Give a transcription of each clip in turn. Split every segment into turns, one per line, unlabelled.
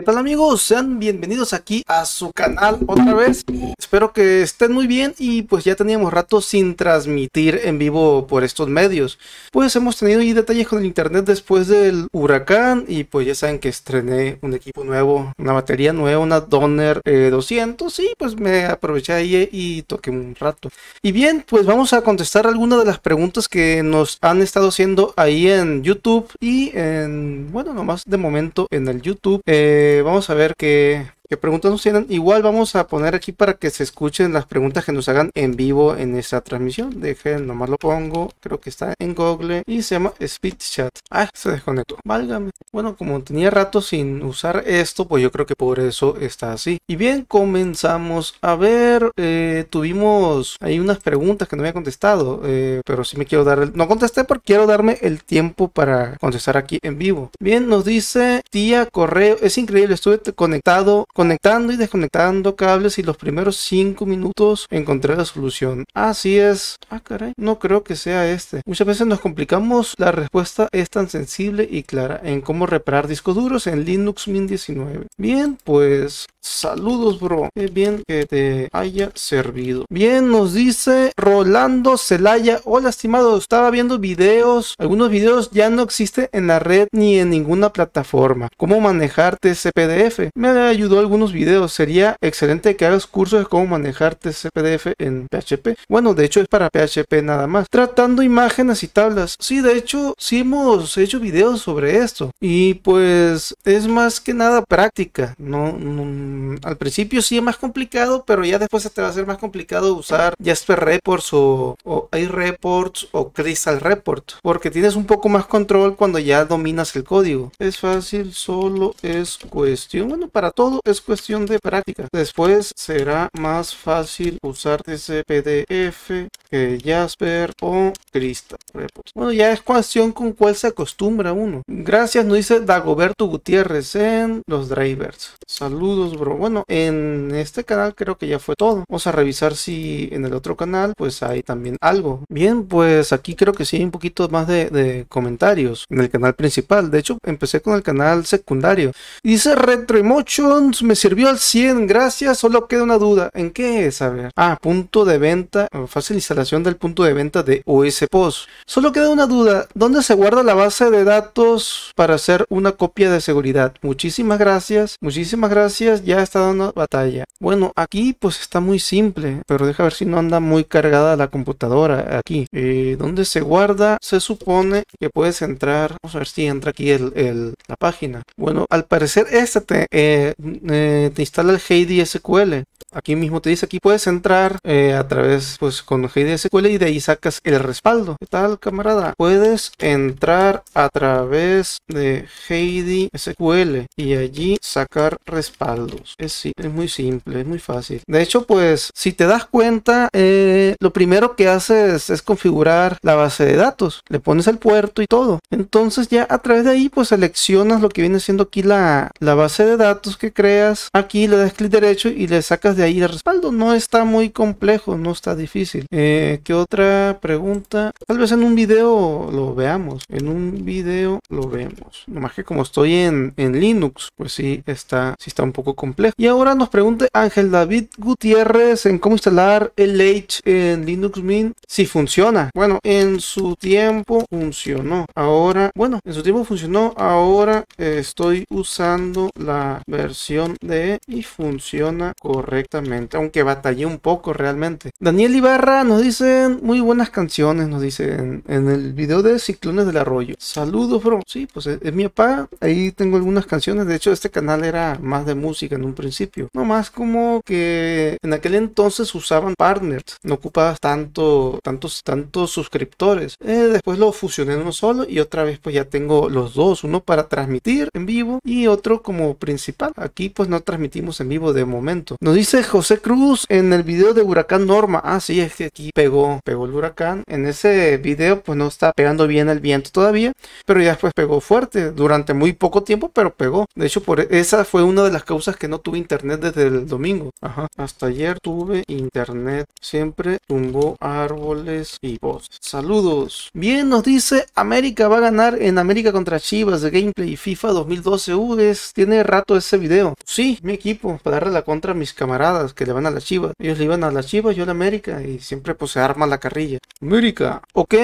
¿Qué tal amigos? Sean bienvenidos aquí a su canal otra vez. Espero que estén muy bien y pues ya teníamos rato sin transmitir en vivo por estos medios. Pues hemos tenido ahí detalles con el internet después del huracán y pues ya saben que estrené un equipo nuevo, una batería nueva, una Donner 200 eh, y pues me aproveché ahí y toqué un rato. Y bien, pues vamos a contestar algunas de las preguntas que nos han estado haciendo ahí en YouTube y en, bueno, nomás de momento en el YouTube. Eh, eh, vamos a ver que que preguntas nos tienen. Igual vamos a poner aquí para que se escuchen las preguntas que nos hagan en vivo en esta transmisión. Dejen, nomás lo pongo. Creo que está en Google y se llama Speed Chat. Ah, se desconectó. Válgame. Bueno, como tenía rato sin usar esto, pues yo creo que por eso está así. Y bien, comenzamos. A ver, eh, tuvimos ahí unas preguntas que no había contestado, eh, pero sí me quiero dar el... No contesté porque quiero darme el tiempo para contestar aquí en vivo. Bien, nos dice tía correo. Es increíble, estuve conectado conectando y desconectando cables y los primeros 5 minutos encontré la solución. Así es. Ah, caray, no creo que sea este. Muchas veces nos complicamos, la respuesta es tan sensible y clara en cómo reparar discos duros en Linux Mint 19. Bien, pues saludos, bro. Qué bien que te haya servido. Bien, nos dice Rolando Celaya. Hola, estimado, estaba viendo videos. Algunos videos ya no existen en la red ni en ninguna plataforma. ¿Cómo manejarte ese pdf, Me ayudó el algunos videos. Sería excelente que hagas cursos de cómo manejar TCPDF en PHP. Bueno, de hecho es para PHP nada más. Tratando imágenes y tablas. Sí, de hecho, sí hemos hecho videos sobre esto. Y pues es más que nada práctica. No, mm, al principio sí es más complicado, pero ya después se te va a ser más complicado usar Jasper Reports o, iReports o Crystal Report. Porque tienes un poco más control cuando ya dominas el código. Es fácil, solo es cuestión. Bueno, para todo es cuestión de práctica. Después será más fácil usar PDF que Jasper o Crystal Bueno, ya es cuestión con cuál se acostumbra uno. Gracias, nos dice Dagoberto Gutiérrez en los drivers. Saludos, bro. Bueno, en este canal creo que ya fue todo. Vamos a revisar si en el otro canal pues hay también algo. Bien, pues aquí creo que sí hay un poquito más de, comentarios en el canal principal. De hecho, empecé con el canal secundario. Dice Emotions me sirvió al 100, gracias, solo queda una duda. ¿En qué es? A ver. Ah, punto de venta, eh, fácil instalación del punto de venta de OS Post. Solo queda una duda, ¿dónde se guarda la base de datos para hacer una copia de seguridad? Muchísimas gracias, muchísimas gracias, ya está dando batalla. Bueno, aquí pues está muy simple, pero deja ver si no anda muy cargada la computadora aquí. Eh, ¿Dónde se guarda? Se supone que puedes entrar, vamos a ver si entra aquí la página. Bueno, al parecer esta te, eh, eh, te instala el Heidi SQL. Aquí mismo te dice, aquí puedes entrar eh, a través, pues, con Heidi SQL y de ahí sacas el respaldo. ¿Qué tal, camarada? Puedes entrar a través de Heidi SQL y allí sacar respaldos. Es, es muy simple, es muy fácil. De hecho, pues, si te das cuenta, eh, lo primero que haces es configurar la base de datos. Le pones el puerto y todo. Entonces ya a través de ahí, pues, seleccionas lo que viene siendo aquí la, la base de datos que creas aquí le das clic derecho y le sacas de ahí el respaldo. No está muy complejo, no está difícil. Eh, ¿Qué otra pregunta? Tal vez en un video lo veamos. En un video lo vemos. Nomás que como estoy en, Linux, pues sí está, sí está un poco complejo. Y ahora nos pregunta Ángel David Gutiérrez en cómo instalar el H en Linux Mint. Si funciona. Bueno, en su tiempo funcionó. Ahora, bueno, en su tiempo funcionó. Ahora estoy usando la versión de y funciona correctamente, aunque batallé un poco realmente. Daniel Ibarra nos dice muy buenas canciones, nos dice en el video de Ciclones del Arroyo. Saludos, bro. Sí, pues eh, es, mi papá, ahí tengo algunas canciones, de hecho este canal era más de música en un principio, no más como que en aquel entonces usaban partners, no ocupabas tanto, tantos, tantos suscriptores. Eh, después lo fusioné en uno solo y otra vez pues ya tengo los dos, uno para transmitir en vivo y otro como principal. Aquí pues no transmitimos en vivo de momento. Nos dice José Cruz en el video de Huracán Norma. Ah, sí, es que aquí pegó, pegó el huracán. En ese video pues no está pegando bien el viento todavía, pero ya después pegó fuerte durante muy poco tiempo, pero pegó. De hecho, por esa fue una de las causas que no tuve internet desde el domingo. Ajá. Hasta ayer tuve internet. Siempre tumbó árboles y voz... Saludos. Bien, nos dice América va a ganar en América contra Chivas de Gameplay FIFA 2012. Uh, tiene rato ese video. Sí, mi equipo, para darle la contra a mis camaradas que le van a la chivas. Ellos le iban a la chivas, yo a América, y siempre pues se arma la carrilla. América. Ok,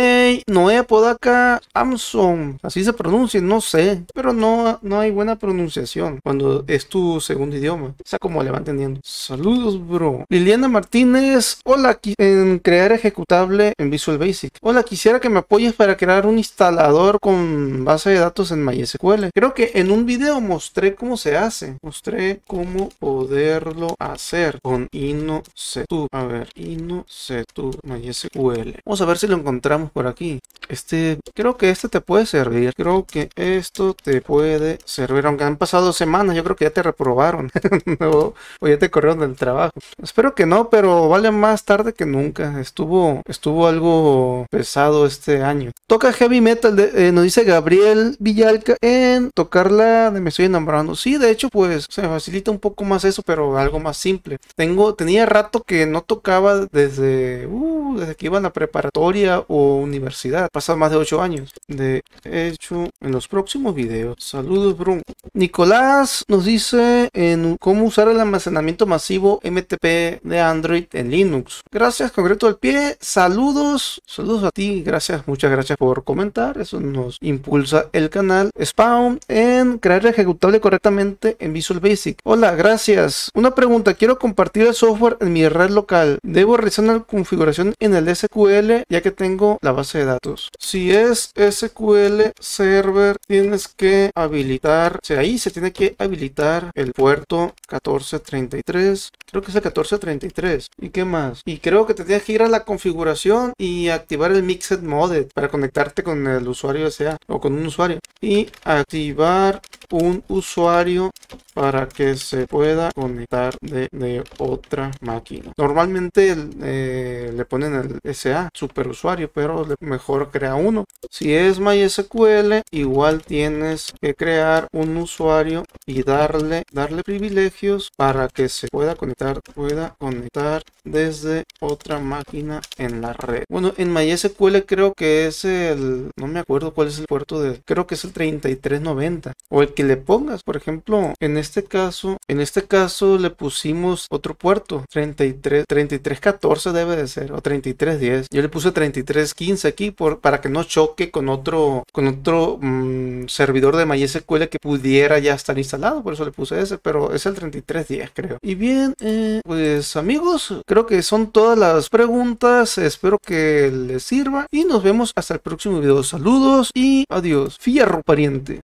Noé Podaca Amazon, Así se pronuncia, no sé. Pero no, no hay buena pronunciación cuando es tu segundo idioma. O sea, como le va entendiendo. Saludos, bro. Liliana Martínez. Hola, en crear ejecutable en Visual Basic. Hola, quisiera que me apoyes para crear un instalador con base de datos en MySQL. Creo que en un video mostré cómo se hace. Mostré cómo poderlo hacer con InnoSetub. A ver, InnoSetub MySQL. Vamos a ver si lo encontramos por aquí. Este, creo que este te puede servir. Creo que esto te puede servir. Aunque han pasado semanas, yo creo que ya te reprobaron. o ya te corrieron del trabajo. Espero que no, pero vale más tarde que nunca. Estuvo, estuvo algo pesado este año. Toca heavy metal, eh, nos dice Gabriel Villalca en tocarla de Me Estoy Enamorando. Sí, de hecho, pues se facilita un poco más eso, pero algo más simple. Tengo, tenía rato que no tocaba desde, uh, desde que iba a la preparatoria o universidad. Pasan más de 8 años. De hecho, en los próximos videos. Saludos, Bruno. Nicolás nos dice en cómo usar el almacenamiento masivo MTP de Android en Linux. Gracias, concreto al pie. Saludos. Saludos a ti. Gracias, muchas gracias por comentar. Eso nos impulsa el canal. Spawn en crear ejecutable correctamente en Visual Basic Hola, gracias. Una pregunta, quiero compartir el software en mi red local. ¿Debo realizar una configuración en el SQL ya que tengo la base de datos? Si es SQL Server, tienes que habilitar, o sea, ahí se tiene que habilitar el puerto 1433, creo que es el 1433. ¿Y qué más? Y creo que te tienes que ir a la configuración y activar el Mixed Mode para conectarte con el usuario sea o con un usuario y activar un usuario para que se pueda conectar de, otra máquina. Normalmente eh, le ponen el SA, superusuario, pero mejor crea uno. Si es MySQL, igual tienes que crear un usuario y darle, darle privilegios para que se pueda conectar, pueda conectar desde otra máquina en la red. Bueno, en MySQL creo que es el, no me acuerdo cuál es el puerto de, creo que es el 3390 o el que le pongas. Por ejemplo, en este caso, en este caso le pusimos otro puerto, 33, 3314 debe de ser, o 3310. Yo le puse 3315 aquí por, para que no choque con otro, con otro mm, servidor de MySQL que pudiera ya estar instalado. Por eso le puse ese, pero es el 3310 creo. Y bien, eh, pues amigos, creo que son todas las preguntas. Espero que les sirva y nos vemos hasta el próximo video. Saludos y adiós. Fierro pariente.